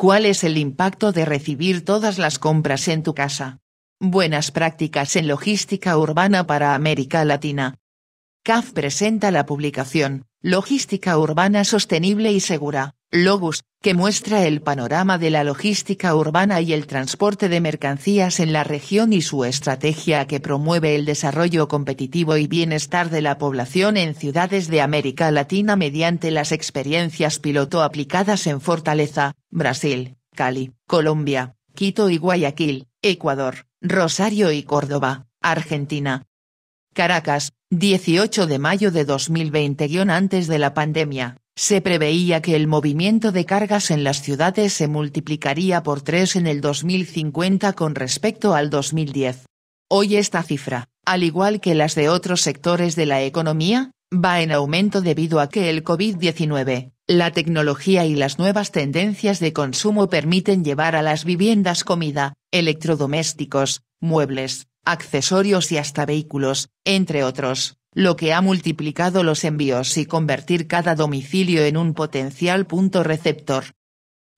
¿Cuál es el impacto de recibir todas las compras en tu casa? Buenas prácticas en logística urbana para América Latina. CAF presenta la publicación Logística Urbana Sostenible y Segura, Lobus, que muestra el panorama de la logística urbana y el transporte de mercancías en la región y su estrategia que promueve el desarrollo competitivo y bienestar de la población en ciudades de América Latina mediante las experiencias piloto aplicadas en Fortaleza, Brasil, Cali, Colombia, Quito y Guayaquil, Ecuador, Rosario y Córdoba, Argentina. Caracas, 18 de mayo de 2020- antes de la pandemia. Se preveía que el movimiento de cargas en las ciudades se multiplicaría por tres en el 2050 con respecto al 2010. Hoy esta cifra, al igual que las de otros sectores de la economía, va en aumento debido a que el COVID-19, la tecnología y las nuevas tendencias de consumo permiten llevar a las viviendas comida, electrodomésticos, muebles, accesorios y hasta vehículos, entre otros lo que ha multiplicado los envíos y convertir cada domicilio en un potencial punto receptor.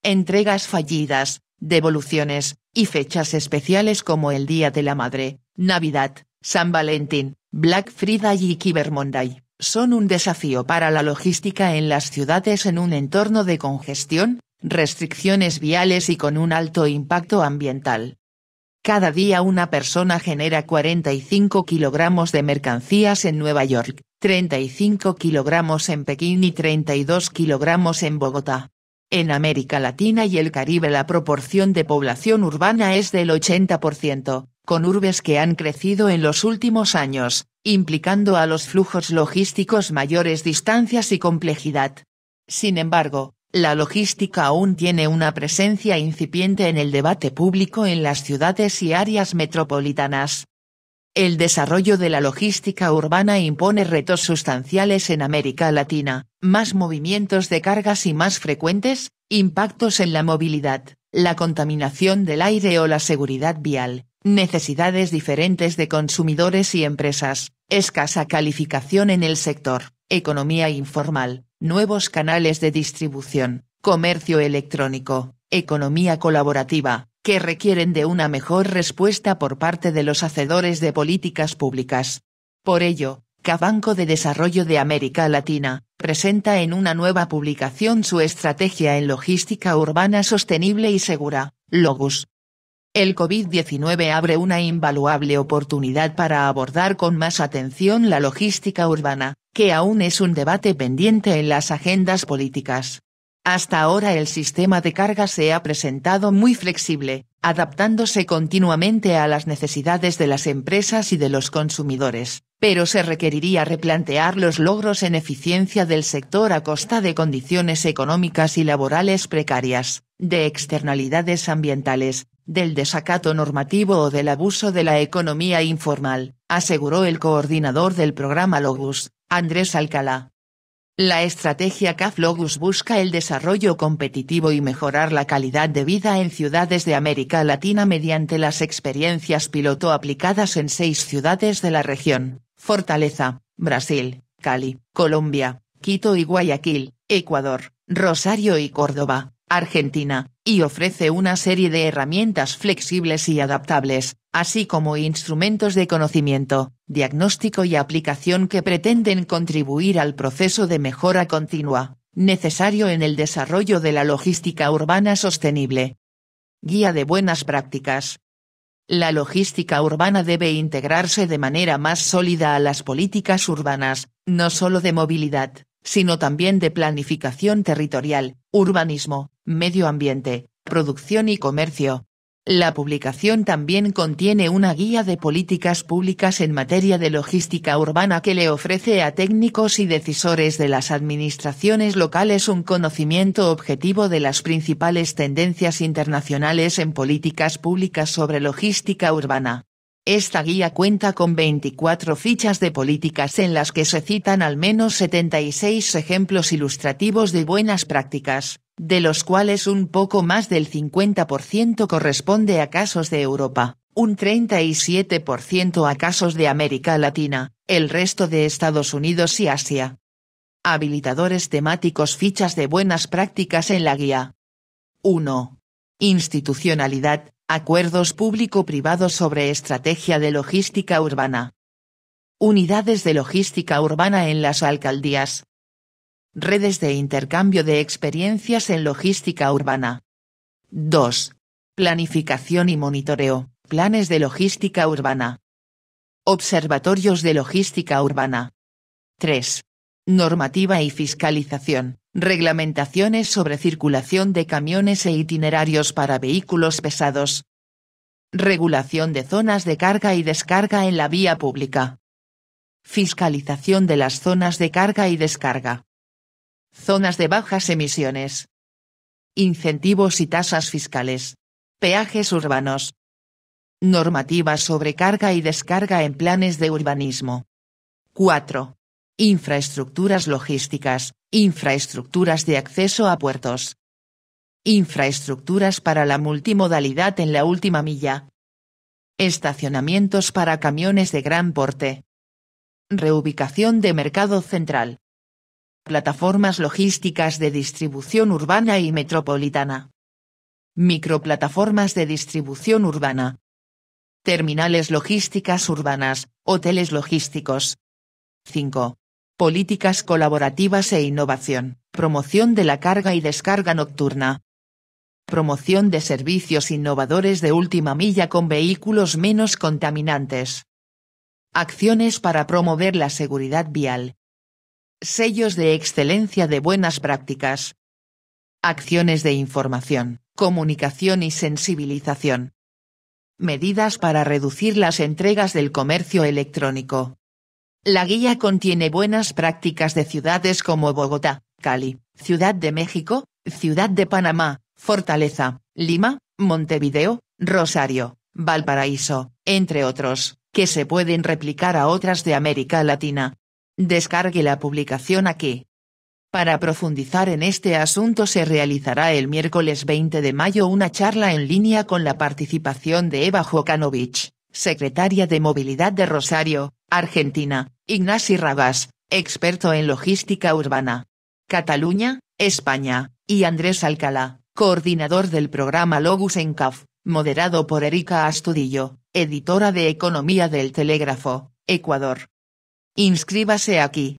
Entregas fallidas, devoluciones, y fechas especiales como el Día de la Madre, Navidad, San Valentín, Black Friday y Cyber son un desafío para la logística en las ciudades en un entorno de congestión, restricciones viales y con un alto impacto ambiental. Cada día una persona genera 45 kilogramos de mercancías en Nueva York, 35 kilogramos en Pekín y 32 kilogramos en Bogotá. En América Latina y el Caribe la proporción de población urbana es del 80%, con urbes que han crecido en los últimos años, implicando a los flujos logísticos mayores distancias y complejidad. Sin embargo, la logística aún tiene una presencia incipiente en el debate público en las ciudades y áreas metropolitanas. El desarrollo de la logística urbana impone retos sustanciales en América Latina, más movimientos de cargas y más frecuentes, impactos en la movilidad, la contaminación del aire o la seguridad vial, necesidades diferentes de consumidores y empresas, escasa calificación en el sector, economía informal, nuevos canales de distribución, comercio electrónico, economía colaborativa, que requieren de una mejor respuesta por parte de los hacedores de políticas públicas. Por ello, Cabanco de Desarrollo de América Latina, presenta en una nueva publicación su estrategia en logística urbana sostenible y segura, Logus. El COVID-19 abre una invaluable oportunidad para abordar con más atención la logística urbana, que aún es un debate pendiente en las agendas políticas. Hasta ahora el sistema de carga se ha presentado muy flexible, adaptándose continuamente a las necesidades de las empresas y de los consumidores, pero se requeriría replantear los logros en eficiencia del sector a costa de condiciones económicas y laborales precarias, de externalidades ambientales, del desacato normativo o del abuso de la economía informal, aseguró el coordinador del programa Logus, Andrés Alcalá. La estrategia CAFLOGUS busca el desarrollo competitivo y mejorar la calidad de vida en ciudades de América Latina mediante las experiencias piloto aplicadas en seis ciudades de la región, Fortaleza, Brasil, Cali, Colombia, Quito y Guayaquil, Ecuador, Rosario y Córdoba, Argentina, y ofrece una serie de herramientas flexibles y adaptables, así como instrumentos de conocimiento, diagnóstico y aplicación que pretenden contribuir al proceso de mejora continua, necesario en el desarrollo de la logística urbana sostenible. Guía de buenas prácticas. La logística urbana debe integrarse de manera más sólida a las políticas urbanas, no solo de movilidad, sino también de planificación territorial, urbanismo, medio ambiente, producción y comercio, la publicación también contiene una guía de políticas públicas en materia de logística urbana que le ofrece a técnicos y decisores de las administraciones locales un conocimiento objetivo de las principales tendencias internacionales en políticas públicas sobre logística urbana. Esta guía cuenta con 24 fichas de políticas en las que se citan al menos 76 ejemplos ilustrativos de buenas prácticas de los cuales un poco más del 50% corresponde a casos de Europa, un 37% a casos de América Latina, el resto de Estados Unidos y Asia. Habilitadores temáticos Fichas de buenas prácticas en la guía. 1. Institucionalidad, Acuerdos público-privados sobre estrategia de logística urbana. Unidades de logística urbana en las alcaldías, Redes de intercambio de experiencias en logística urbana. 2. Planificación y monitoreo. Planes de logística urbana. Observatorios de logística urbana. 3. Normativa y fiscalización. Reglamentaciones sobre circulación de camiones e itinerarios para vehículos pesados. Regulación de zonas de carga y descarga en la vía pública. Fiscalización de las zonas de carga y descarga zonas de bajas emisiones, incentivos y tasas fiscales, peajes urbanos, normativas sobre carga y descarga en planes de urbanismo. 4. Infraestructuras logísticas, infraestructuras de acceso a puertos, infraestructuras para la multimodalidad en la última milla, estacionamientos para camiones de gran porte, reubicación de mercado central. Plataformas logísticas de distribución urbana y metropolitana. Microplataformas de distribución urbana. Terminales logísticas urbanas, hoteles logísticos. 5. Políticas colaborativas e innovación, promoción de la carga y descarga nocturna. Promoción de servicios innovadores de última milla con vehículos menos contaminantes. Acciones para promover la seguridad vial, sellos de excelencia de buenas prácticas, acciones de información, comunicación y sensibilización, medidas para reducir las entregas del comercio electrónico. La guía contiene buenas prácticas de ciudades como Bogotá, Cali, Ciudad de México, Ciudad de Panamá, Fortaleza, Lima, Montevideo, Rosario, Valparaíso, entre otros, que se pueden replicar a otras de América Latina, Descargue la publicación aquí. Para profundizar en este asunto se realizará el miércoles 20 de mayo una charla en línea con la participación de Eva Jokanovic, secretaria de Movilidad de Rosario, Argentina, Ignasi Rabas, experto en logística urbana. Cataluña, España, y Andrés Alcalá, coordinador del programa Logus en CAF, moderado por Erika Astudillo, editora de Economía del Telégrafo, Ecuador. Inscríbase aquí.